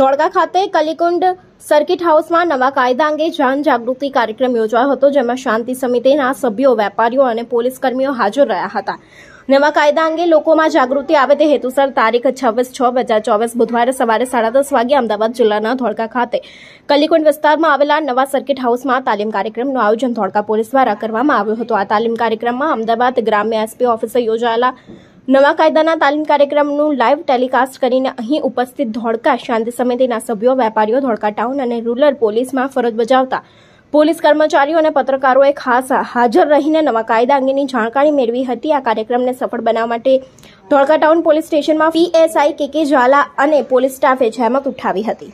ધોળકા ખાતે કલીકુંડ સર્કિટ હાઉસમાં નવા કાયદા અંગે જન જાગૃતિ કાર્યક્રમ યોજાયો હતો જેમાં શાંતિ સમિતિના સભ્યો વેપારીઓ અને પોલીસ કર્મીઓ હાજર રહ્યા હતા નવા કાયદા અંગે લોકોમાં જાગૃતિ આવે તે હેતુસર તારીખ છવ્વીસ છ બે હજાર ચોવીસ બુધવારે સવારે સાડા દસ વાગે અમદાવાદ જિલ્લાના ધોળકા ખાતે કલીકુંડ વિસ્તારમાં આવેલા નવા સર્કિટ હાઉસમાં તાલીમ કાર્યક્રમનું આયોજન ધોળકા પોલીસ દ્વારા કરવામાં આવ્યું હતું આ તાલીમ કાર્યક્રમમાં અમદાવાદ ગ્રામ્ય એસપી ઓફિસે યોજાયેલા નવા કાયદાના તાલીમ કાર્યક્રમનું લાઈવ ટેલિકાસ્ટ કરીને અહીં ઉપસ્થિત ધોળકા શાંતિ સમિતિના સભ્યો વેપારીઓ ધોળકા ટાઉન અને રૂરલ પોલીસમાં ફરજ બજાવતા પોલીસ કર્મચારીઓ અને પત્રકારોએ ખાસ હાજર રહીને નવા કાયદા અંગેની જાણકારી મેળવી હતી આ કાર્યક્રમને સફળ બનાવવા માટે ધોળકા ટાઉન પોલીસ સ્ટેશનમાં પીએસઆઈ કે કે ઝાલા અને પોલીસ સ્ટાફે જહેમત ઉઠાવી હતી